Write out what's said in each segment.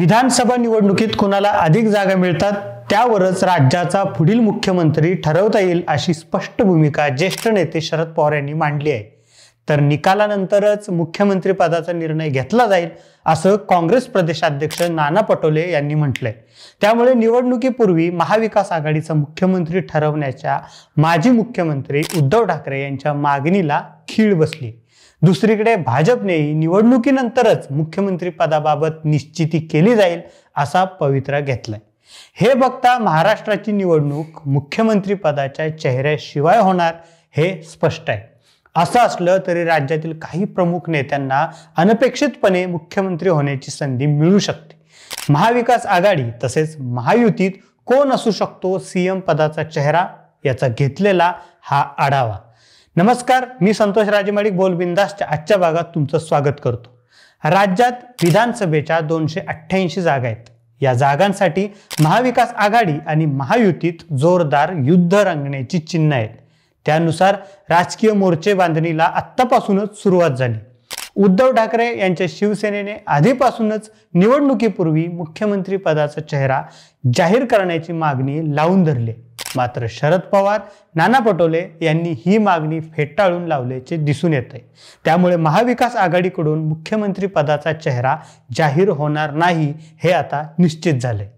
विधानसभा निवडणुकीत कुणाला अधिक जागा मिळतात त्यावरच राज्याचा पुढील मुख्यमंत्री ठरवता येईल अशी स्पष्ट भूमिका ज्येष्ठ नेते शरद पवार यांनी मांडली आहे तर निकालानंतरच मुख्यमंत्री पदाचा निर्णय घेतला जाईल असं काँग्रेस प्रदेशाध्यक्ष नाना पटोले यांनी म्हटलंय त्यामुळे निवडणुकीपूर्वी महाविकास आघाडीचा मुख्यमंत्री ठरवण्याच्या माजी मुख्यमंत्री उद्धव ठाकरे यांच्या मागणीला खीळ बसली दुसरीकडे भाजपने निवडणुकीनंतरच मुख्यमंत्री पदाबाबत निश्चिती केली जाईल असा पवित्रा घेतलाय हे बघता महाराष्ट्राची निवडणूक मुख्यमंत्री पदाच्या चेहऱ्याशिवाय होणार हे स्पष्ट आहे असं असलं तरी राज्यातील काही प्रमुख नेत्यांना अनपेक्षितपणे मुख्यमंत्री होण्याची संधी मिळू शकते महाविकास आघाडी तसेच महायुतीत कोण असू शकतो सीएम पदाचा चेहरा याचा घेतलेला हा आढावा नमस्कार मी संतोष राजेमाडिक बोलबिंदासच्या आजच्या भागात तुमचं स्वागत करतो राज्यात विधानसभेच्या दोनशे अठ्ठ्याऐंशी जागा आहेत या जागांसाठी महाविकास आघाडी आणि महायुतीत जोरदार युद्ध रंगण्याची चिन्ह आहेत त्यानुसार राजकीय मोर्चे बांधणीला आत्तापासूनच सुरुवात झाली उद्धव ठाकरे यांच्या शिवसेनेने आधीपासूनच निवडणुकीपूर्वी मुख्यमंत्री पदाचा चेहरा जाहीर करण्याची मागणी लावून धरली मात्र शरद पवार नाना पटोले यांनी ही मागणी फेटाळून लावल्याचे दिसून येत आहे त्यामुळे महाविकास आघाडीकडून मुख्यमंत्री पदाचा चेहरा जाहीर होणार नाही हे आता निश्चित झाले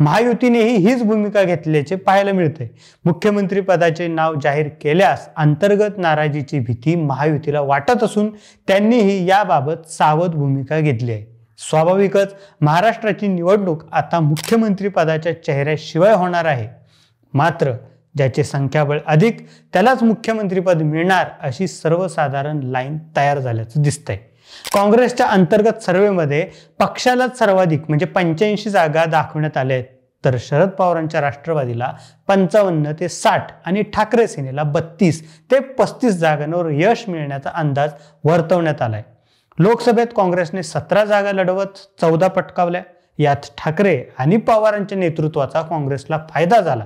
महायुतीनेही हीच भूमिका घेतल्याचे पाहायला मिळते मुख्यमंत्री पदाचे नाव जाहीर केल्यास अंतर्गत नाराजीची भीती महायुतीला वाटत असून त्यांनीही याबाबत सावध भूमिका घेतली आहे स्वाभाविकच महाराष्ट्राची निवडणूक आता मुख्यमंत्री पदाच्या चेहऱ्याशिवाय होणार आहे मात्र ज्याचे संख्याबळ अधिक त्यालाच मुख्यमंत्रीपद मिळणार अशी सर्वसाधारण लाईन तयार झाल्याचं दिसतंय काँग्रेसच्या अंतर्गत सर्वेमध्ये पक्षालाच सर्वाधिक म्हणजे पंच्याऐंशी जागा दाखवण्यात आल्या आहेत तर शरद पवारांच्या राष्ट्रवादीला पंचावन्न ते साठ आणि ठाकरे सेनेला बत्तीस ते पस्तीस जागांवर यश मिळण्याचा अंदाज वर्तवण्यात आलाय लोकसभेत काँग्रेसने सतरा जागा लढवत चौदा पटकावल्या यात ठाकरे आणि पवारांच्या नेतृत्वाचा काँग्रेसला फायदा झाला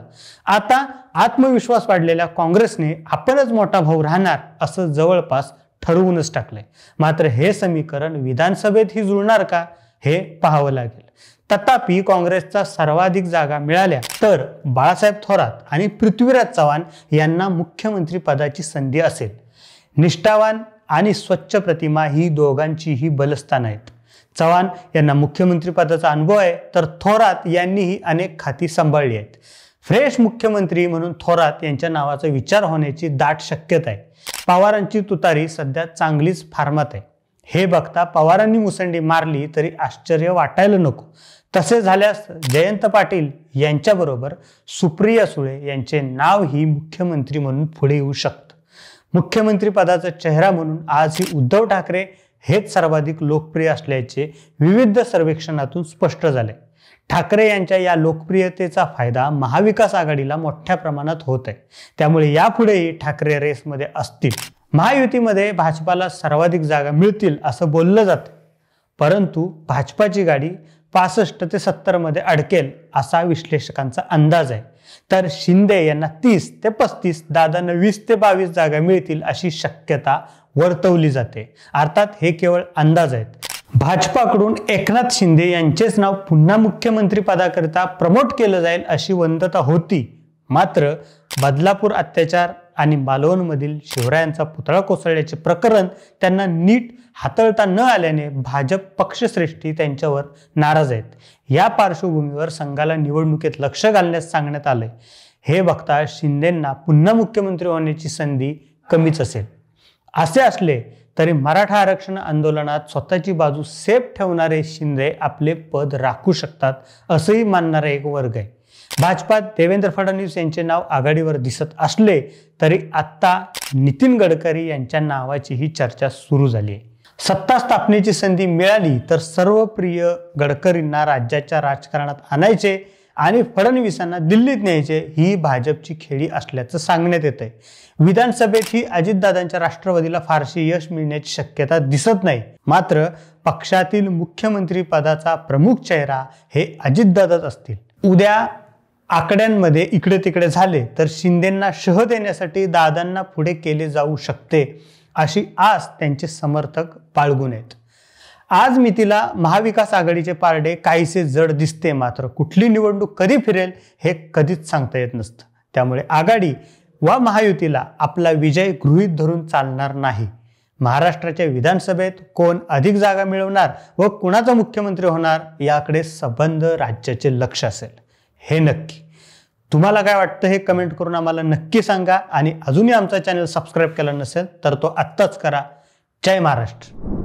आता आत्मविश्वास वाढलेल्या काँग्रेसने आपणच मोठा भाऊ राहणार असं जवळपास ठरवूनच टाकलंय मात्र हे समीकरण विधानसभेतही जुळणार का हे पाहावं लागेल तथापि काँग्रेसचा सर्वाधिक जागा मिळाल्या तर बाळासाहेब थोरात आणि पृथ्वीराज चव्हाण यांना मुख्यमंत्री पदाची संधी असेल निष्ठावान आणि स्वच्छ प्रतिमा ही दोघांचीही बलस्थान आहेत चव्हाण यांना मुख्यमंत्रीपदाचा अनुभव आहे तर थोरात यांनीही अनेक खाती सांभाळली आहेत फ्रेश मुख्यमंत्री म्हणून थोरात यांच्या नावाचा विचार होण्याची दाट शक्यता आहे पवारांची तुतारी सध्या चांगलीच फार्मात आहे हे बघता पवारांनी मुसंडी मारली तरी आश्चर्य वाटायला नको तसे झाल्यास जयंत पाटील यांच्याबरोबर सुप्रिया सुळे यांचे नावही मुख्यमंत्री म्हणून पुढे येऊ शकतं मुख्यमंत्रीपदाचा चेहरा म्हणून आजही उद्धव ठाकरे हेच सर्वाधिक लोकप्रिय असल्याचे विविध सर्वेक्षणातून स्पष्ट झाले ठाकरे यांच्या या लोकप्रियतेचा फायदा महाविकास आघाडीला मोठ्या प्रमाणात होत आहे त्यामुळे यापुढेही ठाकरे रेसमध्ये असतील महायुतीमध्ये भाजपाला सर्वाधिक जागा मिळतील असं बोललं जातं परंतु भाजपाची गाडी पासष्ट ते मध्ये अडकेल असा विश्लेषकांचा अंदाज आहे तर शिंदे यांना तीस ते पस्तीस दादांना वीस ते बावीस जागा मिळतील अशी शक्यता वर्तवली जाते अर्थात हे केवळ अंदाज आहेत भाजपाकडून एकनाथ शिंदे यांचेच नाव पुन्हा मुख्यमंत्री पदाकरिता प्रमोट केलं जाईल अशी वंदता होती मात्र बदलापूर अत्याचार आणि मालवणमधील शिवरायांचा पुतळा कोसळल्याचे प्रकरण त्यांना नीट हाताळता न आल्याने भाजप पक्षश्रेष्ठी त्यांच्यावर नाराज आहेत या पार्श्वभूमीवर संघाला निवडणुकीत लक्ष घालण्यास सांगण्यात आले हे बघता शिंदेंना पुन्हा मुख्यमंत्री होण्याची संधी कमीच असेल असे असले तरी मराठा आरक्षण आंदोलनात स्वतःची बाजू सेफ ठेवणारे शिंदे आपले पद राखू शकतात असंही मानणारा एक वर्ग आहे भाजपात देवेंद्र फडणवीस यांचे नाव आघाडीवर दिसत असले तरी आत्ता नितीन गडकरी यांच्या नावाचीही चर्चा सुरू झाली आहे सत्ता स्थापनेची संधी मिळाली तर सर्वप्रिय गडकरींना राज्याच्या राजकारणात आणायचे आणि फडणवीसांना दिल्लीत न्यायचे ही भाजपची खेळी असल्याचं सांगण्यात येत आहे विधानसभेत ही अजितदादांच्या राष्ट्रवादीला फारशी यश मिळण्याची शक्यता दिसत नाही मात्र पक्षातील मुख्यमंत्री पदाचा प्रमुख चेहरा हे अजितदादाच असतील उद्या आकड्यांमध्ये इकडे तिकडे झाले तर शिंदेंना शह देण्यासाठी दादांना पुढे केले जाऊ शकते अशी आस त्यांचे समर्थक बाळगून आहेत आज मी तिला महाविकास आघाडीचे पारडे काहीसे जड दिसते मात्र कुठली निवडणूक कधी फिरेल हे कधीच सांगता येत नसतं त्यामुळे आघाडी वा महायुतीला आपला विजय गृहीत धरून चालणार नाही महाराष्ट्राच्या विधानसभेत कोण अधिक जागा मिळवणार व कुणाचा मुख्यमंत्री होणार याकडे संबंध राज्याचे लक्ष असेल हे नक्की तुम्हाला काय वाटतं हे कमेंट करून आम्हाला नक्की सांगा आणि अजूनही आमचा चॅनल सबस्क्राईब केला नसेल तर तो आत्ताच करा जय महाराष्ट्र